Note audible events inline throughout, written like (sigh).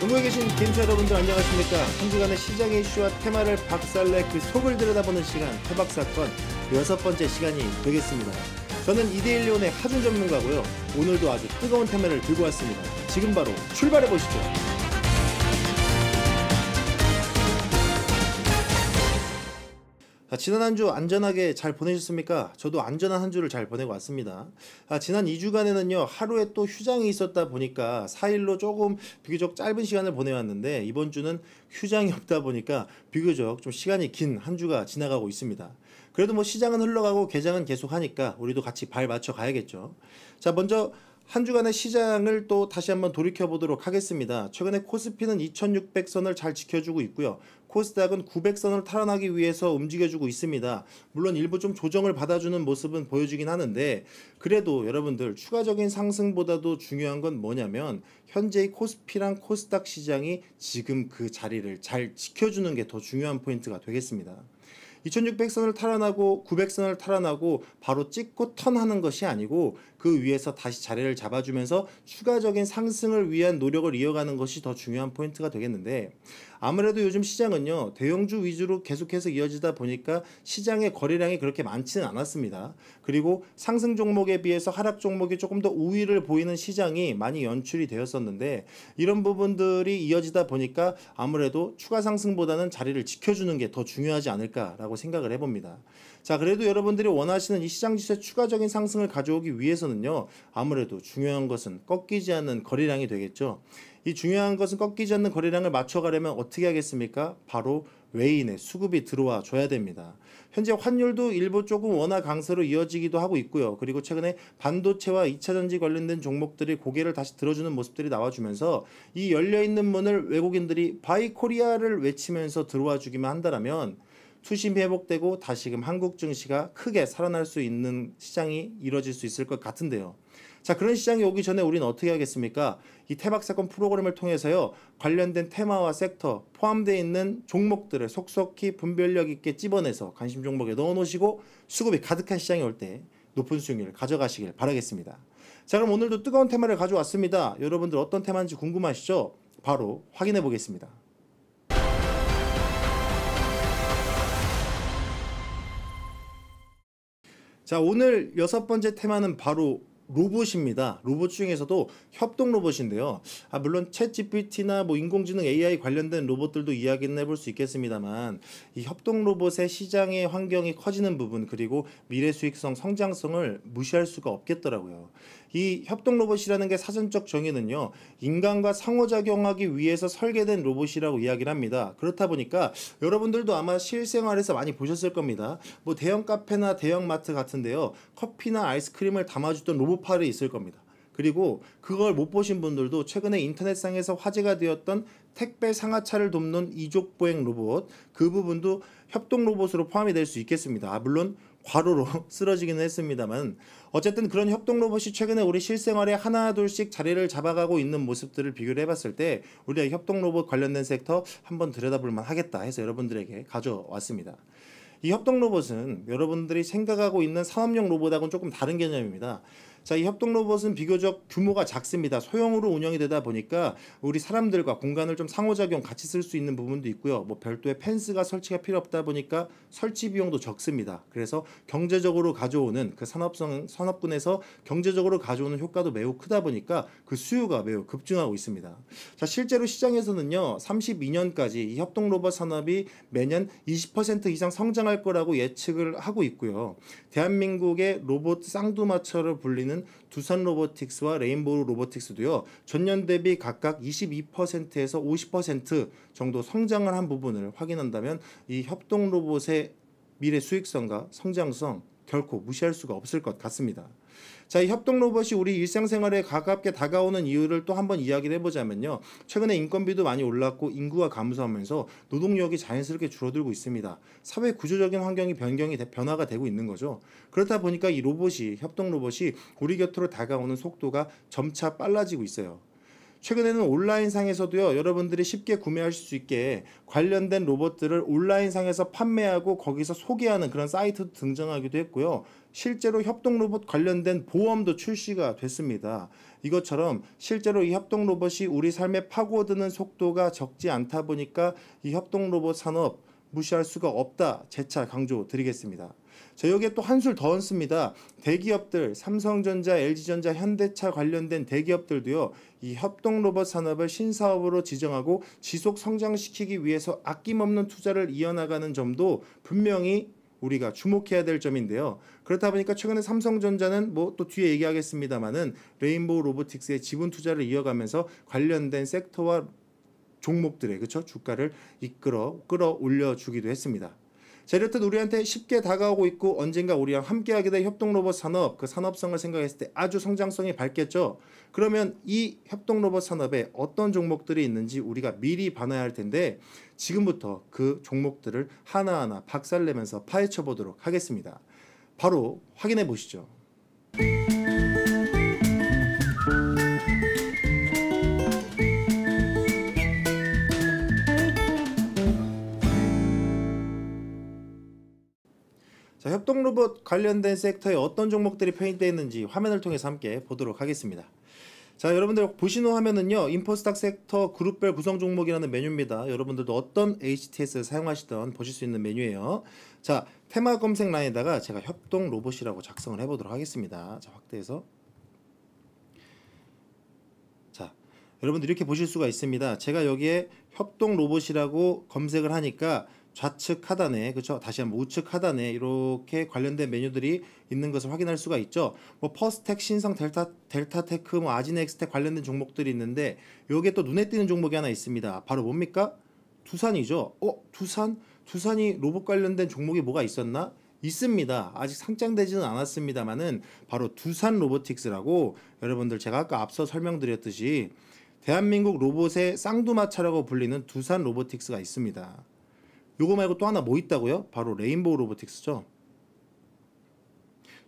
전국에 계신 김트 여러분들 안녕하십니까 한 주간의 시장의 이슈와 테마를 박살내 그 속을 들여다보는 시간 태박사건 여섯 번째 시간이 되겠습니다 저는 이데일리온의 하준 전문가고요 오늘도 아주 뜨거운 테마를 들고 왔습니다 지금 바로 출발해 보시죠 아, 지난 한 주 안전하게 잘 보내셨습니까? 저도 안전한 한 주를 잘 보내고 왔습니다. 아, 지난 2주간에는요, 하루에 또 휴장이 있었다 보니까 4일로 조금 비교적 짧은 시간을 보내왔는데, 이번 주는 휴장이 없다 보니까 비교적 좀 시간이 긴 한 주가 지나가고 있습니다. 그래도 뭐 시장은 흘러가고 개장은 계속 하니까 우리도 같이 발 맞춰 가야겠죠. 자, 먼저 한 주간의 시장을 또 다시 한번 돌이켜 보도록 하겠습니다. 최근에 코스피는 2600선을 잘 지켜주고 있고요. 코스닥은 900선을 탈환하기 위해서 움직여주고 있습니다. 물론 일부 좀 조정을 받아주는 모습은 보여주긴 하는데 그래도 여러분들 추가적인 상승보다도 중요한 건 뭐냐면 현재의 코스피랑 코스닥 시장이 지금 그 자리를 잘 지켜주는 게 더 중요한 포인트가 되겠습니다. 2600선을 탈환하고 900선을 탈환하고 바로 찍고 턴하는 것이 아니고 그 위에서 다시 자리를 잡아주면서 추가적인 상승을 위한 노력을 이어가는 것이 더 중요한 포인트가 되겠는데 아무래도 요즘 시장은요 대형주 위주로 계속해서 이어지다 보니까 시장의 거래량이 그렇게 많지는 않았습니다. 그리고 상승 종목에 비해서 하락 종목이 조금 더 우위를 보이는 시장이 많이 연출이 되었었는데 이런 부분들이 이어지다 보니까 아무래도 추가 상승보다는 자리를 지켜주는 게 더 중요하지 않을까라고 생각을 해봅니다. 자, 그래도 여러분들이 원하시는 이 시장 지수의 추가적인 상승을 가져오기 위해서는요. 아무래도 중요한 것은 꺾이지 않는 거래량이 되겠죠. 이 중요한 것은 꺾이지 않는 거래량을 맞춰가려면 어떻게 하겠습니까? 바로 외인의 수급이 들어와 줘야 됩니다. 현재 환율도 일부 조금 원화 강세로 이어지기도 하고 있고요. 그리고 최근에 반도체와 2차 전지 관련된 종목들이 고개를 다시 들어주는 모습들이 나와주면서 이 열려있는 문을 외국인들이 바이 코리아를 외치면서 들어와 주기만 한다라면 수심이 회복되고 다시금 한국 증시가 크게 살아날 수 있는 시장이 이뤄질 수 있을 것 같은데요. 자 그런 시장이 오기 전에 우리는 어떻게 하겠습니까? 이 태박 사건 프로그램을 통해서요 관련된 테마와 섹터 포함되어 있는 종목들을 속속히 분별력 있게 집어내서 관심 종목에 넣어놓으시고 수급이 가득한 시장이 올 때 높은 수익률 가져가시길 바라겠습니다. 자 그럼 오늘도 뜨거운 테마를 가져왔습니다. 여러분들 어떤 테마인지 궁금하시죠? 바로 확인해 보겠습니다. 자 오늘 여섯 번째 테마는 바로 로봇입니다. 로봇 중에서도 협동 로봇인데요. 아, 물론 챗 GPT나 뭐 인공지능 AI 관련된 로봇들도 이야기는 해볼 수 있겠습니다만 이 협동 로봇의 시장의 환경이 커지는 부분 그리고 미래 수익성 성장성을 무시할 수가 없겠더라고요. 이 협동 로봇이라는 게 사전적 정의는요 인간과 상호작용하기 위해서 설계된 로봇이라고 이야기를 합니다. 그렇다 보니까 여러분들도 아마 실생활에서 많이 보셨을 겁니다. 뭐 대형 카페나 대형 마트 같은데요 커피나 아이스크림을 담아주던 로봇 요파를 있을 겁니다. 그리고 그걸 못 보신 분들도 최근에 인터넷상에서 화제가 되었던 택배 상하차를 돕는 이족 보행 로봇 그 부분도 협동 로봇으로 포함이 될 수 있겠습니다. 아, 물론 과로로 (laughs) 쓰러지기는 했습니다만 어쨌든 그런 협동 로봇이 최근에 우리 실생활에 하나 둘씩 자리를 잡아가고 있는 모습들을 비교를 해봤을 때 우리가 협동 로봇 관련된 섹터 한번 들여다볼만 하겠다 해서 여러분들에게 가져왔습니다. 이 협동 로봇은 여러분들이 생각하고 있는 산업용 로봇하고는 조금 다른 개념입니다. 자, 이 협동 로봇은 비교적 규모가 작습니다. 소형으로 운영이 되다 보니까 우리 사람들과 공간을 좀 상호작용 같이 쓸 수 있는 부분도 있고요. 뭐 별도의 펜스가 설치가 필요 없다 보니까 설치 비용도 적습니다. 그래서 경제적으로 가져오는 그 산업성 산업군에서 경제적으로 가져오는 효과도 매우 크다 보니까 그 수요가 매우 급증하고 있습니다. 자, 실제로 시장에서는요. 32년까지 이 협동 로봇 산업이 매년 20% 이상 성장할 거라고 예측을 하고 있고요. 대한민국의 로봇 쌍두마차로 불리는 두산 로보틱스와 레인보우 로보틱스도요. 전년 대비 각각 22%에서 50% 정도 성장을 한 부분을 확인한다면 이 협동 로봇의 미래 수익성과 성장성 결코 무시할 수가 없을 것 같습니다. 자, 이 협동 로봇이 우리 일상생활에 가깝게 다가오는 이유를 또 한번 이야기를 해보자면요. 최근에 인건비도 많이 올랐고 인구가 감소하면서 노동력이 자연스럽게 줄어들고 있습니다. 사회 구조적인 환경이 변경이 변화가 되고 있는 거죠. 그렇다 보니까 이 로봇이 협동 로봇이 우리 곁으로 다가오는 속도가 점차 빨라지고 있어요. 최근에는 온라인상에서도요, 여러분들이 쉽게 구매하실 수 있게 관련된 로봇들을 온라인상에서 판매하고 거기서 소개하는 그런 사이트도 등장하기도 했고요. 실제로 협동 로봇 관련된 보험도 출시가 됐습니다. 이것처럼 실제로 이 협동 로봇이 우리 삶에 파고드는 속도가 적지 않다 보니까 이 협동 로봇 산업 무시할 수가 없다. 재차 강조 드리겠습니다. 저 여기에 또 한술 더 얹습니다. 대기업들, 삼성전자, LG전자, 현대차 관련된 대기업들도요, 이 협동 로봇 산업을 신사업으로 지정하고 지속 성장시키기 위해서 아낌없는 투자를 이어나가는 점도 분명히 우리가 주목해야 될 점인데요. 그렇다 보니까 최근에 삼성전자는 뭐 또 뒤에 얘기하겠습니다만은 레인보우 로보틱스의 지분 투자를 이어가면서 관련된 섹터와 종목들의 그쵸 주가를 이끌어 끌어올려 주기도 했습니다. 제르트 우리한테 쉽게 다가오고 있고 언젠가 우리랑 함께하게 될 협동 로봇 산업 그 산업성을 생각했을 때 아주 성장성이 밝겠죠. 그러면 이 협동 로봇 산업에 어떤 종목들이 있는지 우리가 미리 봐놔야할 텐데 지금부터 그 종목들을 하나하나 박살내면서 파헤쳐 보도록 하겠습니다. 바로 확인해 보시죠. 협동 로봇 관련된 섹터에 어떤 종목들이 편입되어 있는지 화면을 통해서 함께 보도록 하겠습니다. 자 여러분들 보시는 화면은요 인포스닥 섹터 그룹별 구성 종목이라는 메뉴입니다 여러분들도 어떤 HTS를 사용하시던 보실 수 있는 메뉴예요 자 테마 검색 라인에다가 제가 협동 로봇이라고 작성을 해보도록 하겠습니다 자 확대해서 자 여러분들 이렇게 보실 수가 있습니다 제가 여기에 협동 로봇이라고 검색을 하니까 좌측 하단에 그렇죠 다시 한번 우측 하단에 이렇게 관련된 메뉴들이 있는 것을 확인할 수가 있죠 뭐 퍼스텍 신성 델타 델타테크 뭐 아지넥스텍 관련된 종목들이 있는데 요게 또 눈에 띄는 종목이 하나 있습니다 바로 뭡니까 두산이죠 어 두산 두산이 로봇 관련된 종목이 뭐가 있었나 있습니다. 아직 상장되지는 않았습니다만은 바로 두산 로보틱스라고 여러분들 제가 아까 앞서 설명드렸듯이 대한민국 로봇의 쌍두마차라고 불리는 두산 로보틱스가 있습니다. 요거 말고 또 하나 뭐 있다고요? 바로 레인보우 로보틱스죠.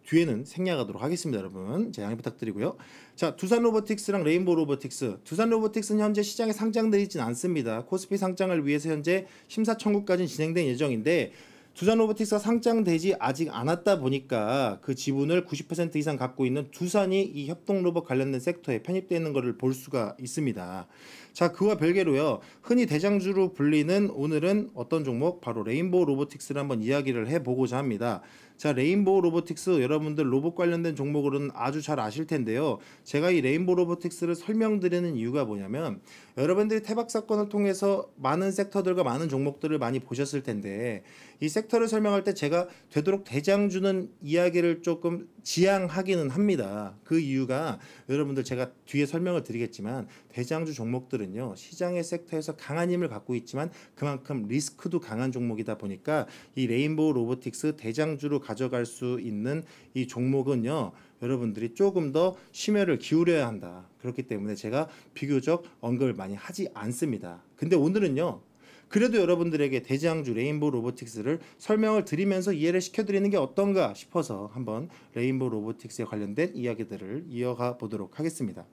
뒤에는 생략하도록 하겠습니다 여러분 자 양해 부탁드리고요 자 두산 로보틱스랑 레인보우 로보틱스 두산 로보틱스는 현재 시장에 상장되어 있진 않습니다 코스피 상장을 위해서 현재 심사청구까지 진행된 예정인데 두산 로보틱스가 상장되지 아직 않았다 보니까 그 지분을 90% 이상 갖고 있는 두산이 이 협동 로봇 관련된 섹터에 편입되어 있는 것을 볼 수가 있습니다. 자, 그와 별개로요. 흔히 대장주로 불리는 오늘은 어떤 종목? 바로 레인보우 로보틱스를 한번 이야기를 해 보고자 합니다. 자, 레인보우 로보틱스 여러분들 로봇 관련된 종목으로는 아주 잘 아실 텐데요. 제가 이 레인보우 로보틱스를 설명드리는 이유가 뭐냐면 여러분들이 태박 사건을 통해서 많은 섹터들과 많은 종목들을 많이 보셨을 텐데 이 섹터를 설명할 때 제가 되도록 대장 주는 이야기를 조금 지향하기는 합니다. 그 이유가 여러분들 제가 뒤에 설명을 드리겠지만 대장주 종목들은요 시장의 섹터에서 강한 힘을 갖고 있지만 그만큼 리스크도 강한 종목이다 보니까 이 레인보우 로보틱스 대장주로 가져갈 수 있는 이 종목은요 여러분들이 조금 더 심혈을 기울여야 한다. 그렇기 때문에 제가 비교적 언급을 많이 하지 않습니다. 근데 오늘은요 그래도 여러분들에게 대장주 레인보우 로보틱스를 설명을 드리면서 이해를 시켜드리는 게 어떤가 싶어서 한번 레인보우 로보틱스에 관련된 이야기들을 이어가 보도록 하겠습니다.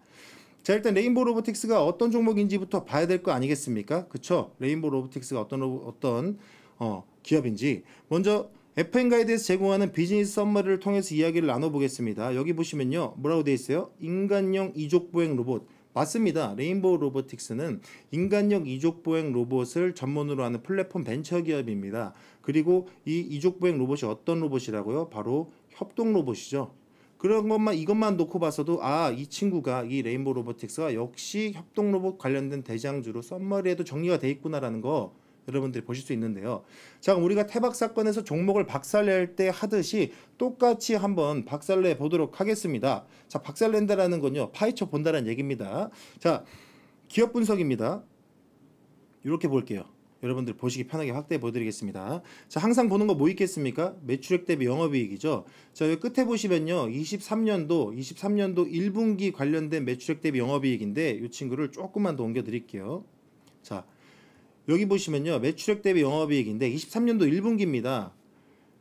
자 일단 레인보우 로보틱스가 어떤 종목인지부터 봐야 될 거 아니겠습니까? 그쵸? 레인보우 로보틱스가 어떤 로보, 어떤 어, 기업인지 먼저 FN 가이드에서 제공하는 비즈니스 썸머리를 통해서 이야기를 나눠보겠습니다. 여기 보시면요. 뭐라고 되어 있어요? 인간형 이족 보행 로봇 맞습니다. 레인보우 로보틱스는 인간형 이족 보행 로봇을 전문으로 하는 플랫폼 벤처 기업입니다. 그리고 이 이족 보행 로봇이 어떤 로봇이라고요? 바로 협동 로봇이죠. 그런 것만 이것만 놓고 봤어도아 이 친구가 이 레인보우 로보틱스가 역시 협동 로봇 관련된 대장주로 썸머리에도 정리가 돼 있구나라는 거 여러분들이 보실 수 있는데요. 자, 우리가 태박 사건에서 종목을 박살낼 때 하듯이 똑같이 한번 박살내 보도록 하겠습니다. 자, 박살낸다라는 건요. 파헤쳐 본다는 얘기입니다. 자, 기업 분석입니다. 이렇게 볼게요. 여러분들 보시기 편하게 확대해 보드리겠습니다. 자, 항상 보는 거 뭐 있겠습니까? 매출액 대비 영업이익이죠. 자, 여기 끝에 보시면요. 23년도, 23년도 1분기 관련된 매출액 대비 영업이익인데 이 친구를 조금만 더 옮겨 드릴게요. 자, 여기 보시면요. 매출액 대비 영업이익인데 23년도 1분기입니다.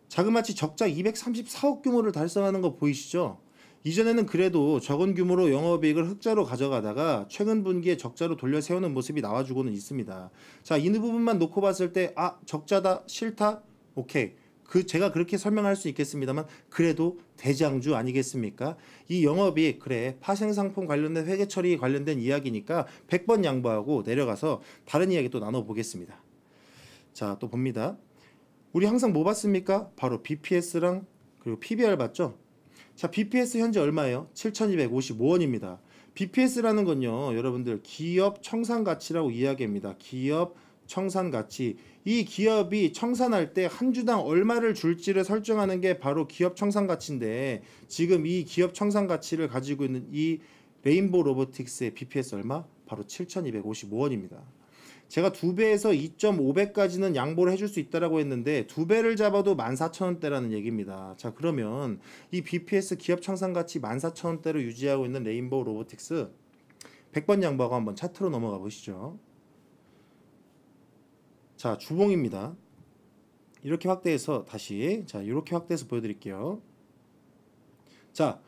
자그마치 적자 234억 규모를 달성하는 거 보이시죠? 이전에는 그래도 적은 규모로 영업이익을 흑자로 가져가다가 최근 분기에 적자로 돌려 세우는 모습이 나와주고는 있습니다. 자, 이 부분만 놓고 봤을 때, 아, 적자다, 싫다, 오케이. 그 제가 그렇게 설명할 수 있겠습니다만 그래도 대장주 아니겠습니까? 이 영업이 그래 파생 상품 관련된 회계 처리 관련된 이야기니까 100번 양보하고 내려가서 다른 이야기 또 나눠 보겠습니다. 자, 또 봅니다. 우리 항상 뭐 봤습니까? 바로 BPS랑 그리고 PBR 봤죠? 자, BPS 현재 얼마예요? 7,255원입니다. BPS라는 건요, 여러분들 기업 청산 가치라고 이야기합니다. 기업 청산 가치 이 기업이 청산할 때 한 주당 얼마를 줄지를 설정하는 게 바로 기업 청산 가치인데 지금 이 기업 청산 가치를 가지고 있는 이 레인보우 로보틱스의 BPS 얼마? 바로 7,255원입니다. 제가 두배에서 2.5배까지는 양보를 해줄 수 있다라고 했는데 두배를 잡아도 14,000원대라는 얘기입니다. 자 그러면 이 BPS 기업 청산 가치 14,000원대로 유지하고 있는 레인보우 로보틱스 100번 양보하고 한번 차트로 넘어가 보시죠. 자 주봉입니다. 이렇게 확대해서 다시 자 이렇게 확대해서 보여드릴게요. 자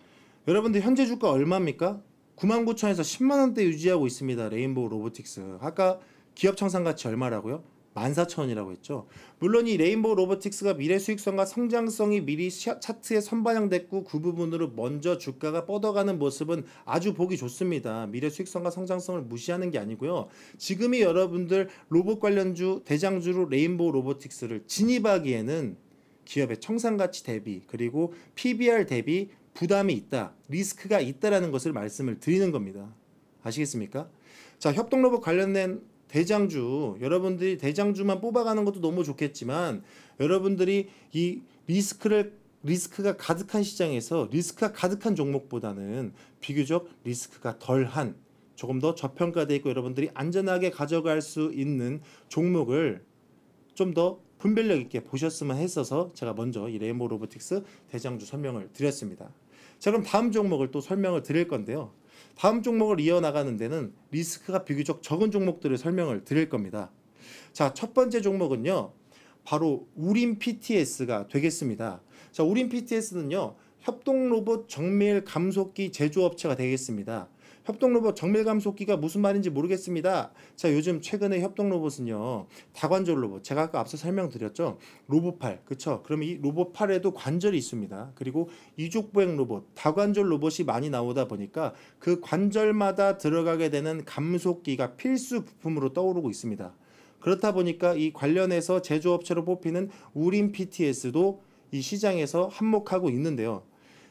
여러분들 현재 주가 얼마입니까? 99,000에서 10만 원대 유지하고 있습니다. 레인보우 로보틱스. 아까 기업 청산 가치 얼마라고요? 14,000원이라고 했죠. 물론 이 레인보우 로보틱스가 미래 수익성과 성장성이 미리 차트에 선반영됐고 그 부분으로 먼저 주가가 뻗어가는 모습은 아주 보기 좋습니다. 미래 수익성과 성장성을 무시하는 게 아니고요. 지금이 여러분들 로봇 관련주 대장주로 레인보우 로보틱스를 진입하기에는 기업의 청산가치 대비 그리고 PBR 대비 부담이 있다, 리스크가 있다라는 것을 말씀을 드리는 겁니다. 아시겠습니까? 자, 협동 로봇 관련된 대장주 여러분들이 대장주만 뽑아가는 것도 너무 좋겠지만 여러분들이 이 리스크를 리스크가 가득한 시장에서 리스크가 가득한 종목보다는 비교적 리스크가 덜한 조금 더 저평가돼 있고 여러분들이 안전하게 가져갈 수 있는 종목을 좀 더 분별력 있게 보셨으면 했어서 제가 먼저 이 레모 로보틱스 대장주 설명을 드렸습니다. 자 그럼 다음 종목을 또 설명을 드릴 건데요. 다음 종목을 이어나가는 데는 리스크가 비교적 적은 종목들을 설명을 드릴 겁니다. 자, 첫 번째 종목은요. 바로 우린 PTS가 되겠습니다. 자, 우린 PTS는요. 협동로봇 정밀 감속기 제조업체가 되겠습니다. 협동 로봇 정밀 감속기가 무슨 말인지 모르겠습니다. 자, 요즘 최근에 협동 로봇은요. 다관절 로봇. 제가 아까 앞서 설명드렸죠. 로봇팔. 그렇죠? 그럼 이 로봇팔에도 관절이 있습니다. 그리고 이족보행 로봇, 다관절 로봇이 많이 나오다 보니까 그 관절마다 들어가게 되는 감속기가 필수 부품으로 떠오르고 있습니다. 그렇다 보니까 이 관련해서 제조업체로 뽑히는 우린 PTS도 이 시장에서 한몫하고 있는데요.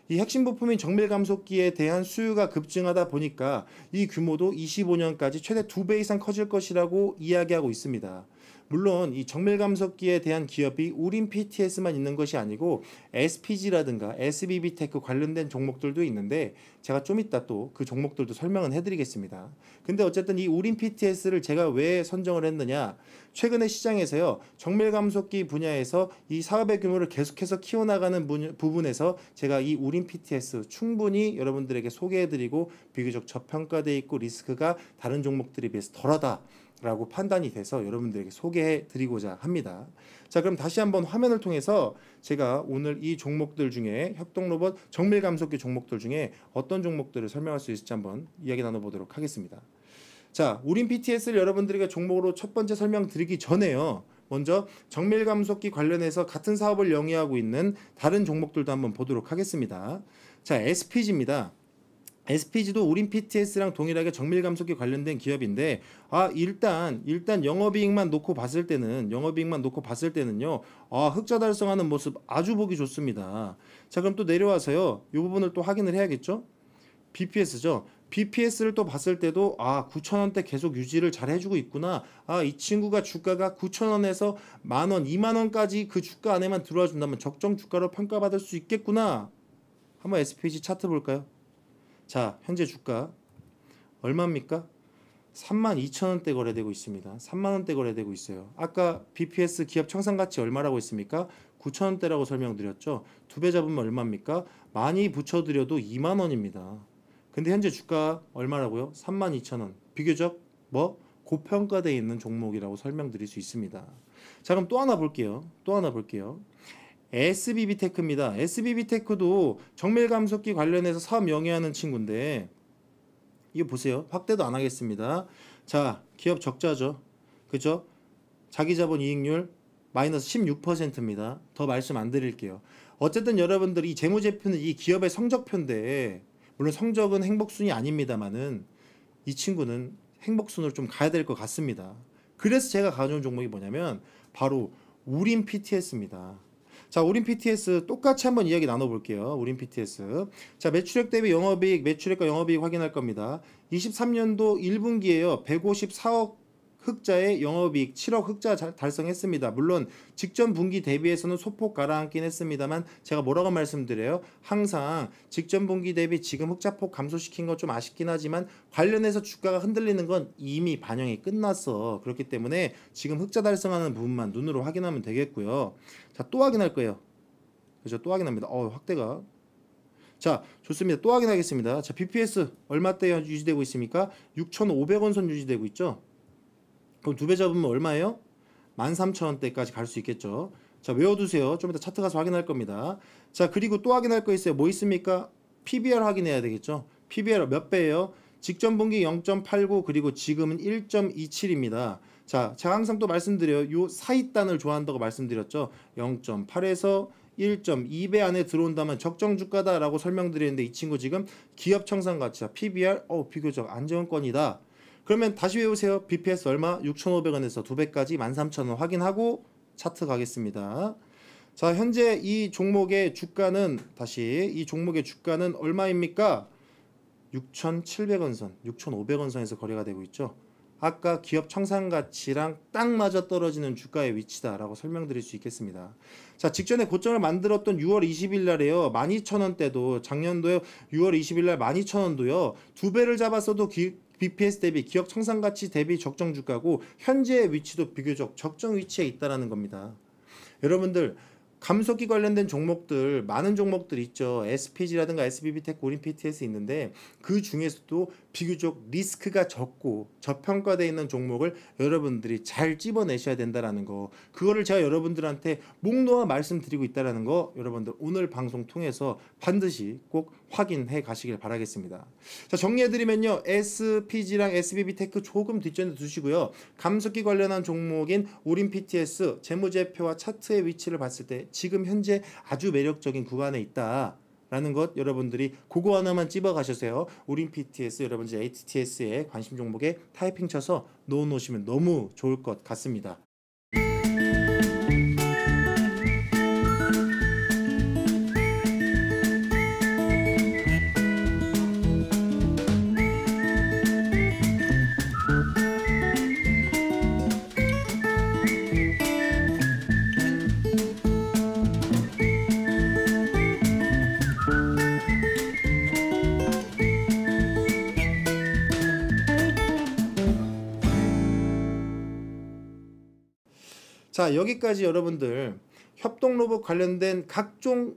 이 핵심 부품인 정밀 감속기에 대한 수요가 급증하다 보니까 이 규모도 25년까지 최대 2배 이상 커질 것이라고 이야기하고 있습니다. 물론 이 정밀 감속기에 대한 기업이 우린 PTS만 있는 것이 아니고 SPG라든가 SBB테크 관련된 종목들도 있는데 제가 좀 이따 또 그 종목들도 설명은 해드리겠습니다. 근데 어쨌든 이 우린 PTS를 제가 왜 선정을 했느냐 최근에 시장에서요 정밀 감속기 분야에서 이 사업의 규모를 계속해서 키워나가는 분, 부분에서 제가 이 우린 PTS 충분히 여러분들에게 소개해드리고 비교적 저평가되어 있고 리스크가 다른 종목들에 비해서 덜하다. 라고 판단이 돼서 여러분들에게 소개해 드리고자 합니다. 자, 그럼 다시 한번 화면을 통해서 제가 오늘 이 종목들 중에 협동 로봇 정밀 감속기 종목들 중에 어떤 종목들을 설명할 수 있을지 한번 이야기 나눠 보도록 하겠습니다. 자, 우린 PTS를 여러분들에게 종목으로 첫 번째 설명드리기 전에요. 먼저 정밀 감속기 관련해서 같은 사업을 영위하고 있는 다른 종목들도 한번 보도록 하겠습니다. 자, SPG입니다. SPG도 우린 PTS랑 동일하게 정밀 감속에 관련된 기업인데 아 일단 일단 영업이익만 놓고 봤을 때는 영업이익만 놓고 봤을 때는요 아 흑자 달성하는 모습 아주 보기 좋습니다 자 그럼 또 내려와서요 이 부분을 또 확인을 해야겠죠 BPS죠 BPS를 또 봤을 때도 아 9천원대 계속 유지를 잘 해주고 있구나 아 이 친구가 주가가 9천원에서 만원 2만원까지 그 주가 안에만 들어와 준다면 적정 주가로 평가받을 수 있겠구나 한번 SPG 차트 볼까요 자, 현재 주가 얼마입니까? 32,000원대 거래되고 있습니다. 3만원대 거래되고 있어요. 아까 BPS 기업 청산가치 얼마라고 했습니까? 9,000원대라고 설명드렸죠. 두 배 잡으면 얼마입니까? 많이 붙여드려도 2만원입니다. 근데 현재 주가 얼마라고요? 32,000원. 비교적 뭐? 고평가되어 있는 종목이라고 설명드릴 수 있습니다. 자 그럼 또 하나 볼게요. 또 하나 볼게요. SBB테크입니다. SBB테크도 정밀 감속기 관련해서 사업 명예하는 친구인데 이거 보세요. 확대도 안 하겠습니다. 자, 기업 적자죠. 그죠? 자기 자본 이익률 마이너스 16%입니다. 더 말씀 안 드릴게요. 어쨌든 여러분들이 재무제표는 이 기업의 성적표인데 물론 성적은 행복순이 아닙니다만은 이 친구는 행복순으로 좀 가야 될 것 같습니다. 그래서 제가 가져온 종목이 뭐냐면 바로 우린 PTS입니다. 자, 우린 PTS 똑같이 한번 이야기 나눠볼게요. 우린 PTS. 자, 매출액 대비 영업이익, 매출액과 영업이익 확인할 겁니다. 23년도 1분기에요. 154억 흑자의 영업이익 7억 흑자 달성했습니다. 물론 직전 분기 대비해서는 소폭 가라앉긴 했습니다만 제가 뭐라고 말씀드려요? 항상 직전 분기 대비 지금 흑자폭 감소시킨 건좀 아쉽긴 하지만 관련해서 주가가 흔들리는 건 이미 반영이 끝났어. 그렇기 때문에 지금 흑자 달성하는 부분만 눈으로 확인하면 되겠고요. 자, 또 확인할 거예요. 그죠? 또 확인합니다. 어, 확대가. 자, 좋습니다. 또 확인하겠습니다. 자, BPS 얼마때 유지되고 있습니까? 6,500원 선 유지되고 있죠? 그럼 두 배 잡으면 얼마예요? 13,000원대까지 갈 수 있겠죠? 자, 외워두세요. 좀 이따 차트 가서 확인할 겁니다. 자, 그리고 또 확인할 거 있어요. 뭐 있습니까? PBR 확인해야 되겠죠? PBR 몇 배예요? 직전 분기 0.89 그리고 지금은 1.27입니다. 자, 제가 항상 또 말씀드려요. 이 사이단을 좋아한다고 말씀드렸죠. 0.8에서 1.2배 안에 들어온다면 적정 주가다라고 설명드리는데 이 친구 지금 기업 청산 가치와 PBR 어 비교적 안정권이다. 그러면 다시 외우세요. BPS 얼마? 6,500원에서 2배까지 13,000원 확인하고 차트 가겠습니다. 자, 현재 이 종목의 주가는 다시 이 종목의 주가는 얼마입니까? 6,700원 선, 6,500원 선에서 거래가 되고 있죠. 아까 기업 청산 가치랑 딱 맞아 떨어지는 주가의 위치다라고 설명드릴 수 있겠습니다. 자, 직전에 고점을 만들었던 6월 20일 날에요. 12,000원대도 작년도에 6월 20일 날 12,000원도요. 두 배를 잡았어도 기, BPS 대비 기업 청산 가치 대비 적정 주가고 현재의 위치도 비교적 적정 위치에 있다라는 겁니다. 여러분들 감속기 관련된 종목들 많은 종목들 있죠. SPG라든가 SBB테크, 올림피TS 있는데 그 중에서도 비교적 리스크가 적고 저평가되어 있는 종목을 여러분들이 잘 집어내셔야 된다라는 거 그거를 제가 여러분들한테 목 놓아 말씀드리고 있다라는 거 여러분들 오늘 방송 통해서 반드시 꼭 확인해 가시길 바라겠습니다. 자 정리해드리면요 SPG랑 SBB테크 조금 뒷전에 두시고요 감속기 관련한 종목인 오림 PTS 재무제표와 차트의 위치를 봤을 때 지금 현재 아주 매력적인 구간에 있다. 라는 것 여러분들이 그거 하나만 찝어 가셔서요. 우린 PTS 여러분들 HTS의 관심 종목에 타이핑 쳐서 넣어 놓으시면 너무 좋을 것 같습니다. 자, 여기까지 여러분들 협동 로봇 관련된 각종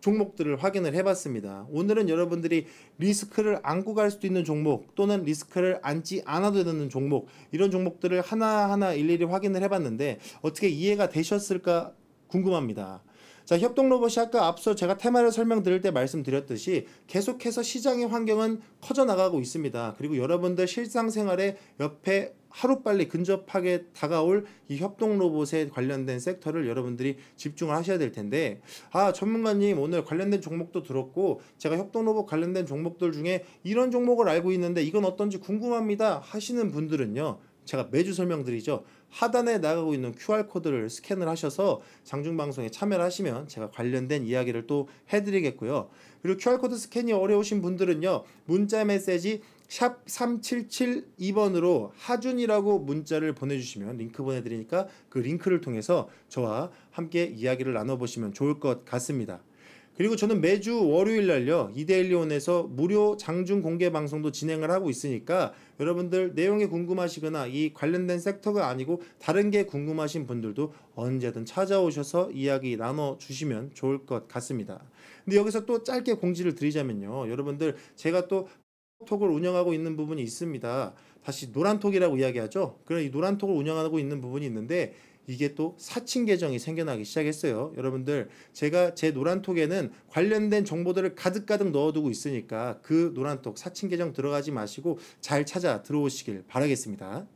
종목들을 확인을 해봤습니다. 오늘은 여러분들이 리스크를 안고 갈 수도 있는 종목 또는 리스크를 안지 않아도 되는 종목 이런 종목들을 하나하나 일일이 확인을 해봤는데 어떻게 이해가 되셨을까 궁금합니다. 자, 협동 로봇이 아까 앞서 제가 테마를 설명드릴 때 말씀드렸듯이 계속해서 시장의 환경은 커져 나가고 있습니다. 그리고 여러분들 실상생활에 옆에 하루빨리 근접하게 다가올 이 협동 로봇에 관련된 섹터를 여러분들이 집중을 하셔야 될 텐데 아 전문가님 오늘 관련된 종목도 들었고 제가 협동 로봇 관련된 종목들 중에 이런 종목을 알고 있는데 이건 어떤지 궁금합니다 하시는 분들은요 제가 매주 설명드리죠 하단에 나가고 있는 QR코드를 스캔을 하셔서 장중방송에 참여를 하시면 제가 관련된 이야기를 또 해드리겠고요. 그리고 QR코드 스캔이 어려우신 분들은요. 문자 메시지 샵 3772번으로 하준이라고 문자를 보내주시면 링크 보내드리니까 그 링크를 통해서 저와 함께 이야기를 나눠보시면 좋을 것 같습니다. 그리고 저는 매주 월요일 날요. 이데일리온에서 무료 장중 공개 방송도 진행을 하고 있으니까 여러분들 내용이 궁금하시거나 이 관련된 섹터가 아니고 다른 게 궁금하신 분들도 언제든 찾아오셔서 이야기 나눠 주시면 좋을 것 같습니다. 근데 여기서 또 짧게 공지를 드리자면요. 여러분들 제가 또 톡을 운영하고 있는 부분이 있습니다. 다시 노란톡이라고 이야기하죠. 그런 이 노란톡을 운영하고 있는 부분이 있는데 이게 또 사칭 계정이 생겨나기 시작했어요. 여러분들 제가 제 노란톡에는 관련된 정보들을 가득가득 넣어두고 있으니까 그 노란톡 사칭 계정 들어가지 마시고 잘 찾아 들어오시길 바라겠습니다.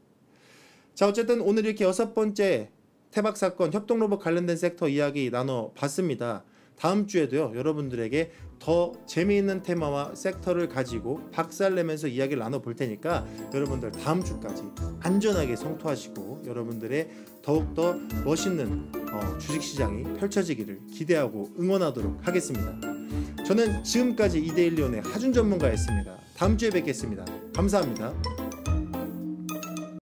자 어쨌든 오늘 이렇게 여섯 번째 태박 사건 협동 로봇 관련된 섹터 이야기 나눠봤습니다. 다음 주에도요 여러분들에게 더 재미있는 테마와 섹터를 가지고 박살내면서 이야기를 나눠볼 테니까 여러분들 다음 주까지 안전하게 성토하시고 여러분들의 더욱더 멋있는 어, 주식시장이 펼쳐지기를 기대하고 응원하도록 하겠습니다. 저는 지금까지 이데일리온의 하준 전문가였습니다. 다음 주에 뵙겠습니다. 감사합니다.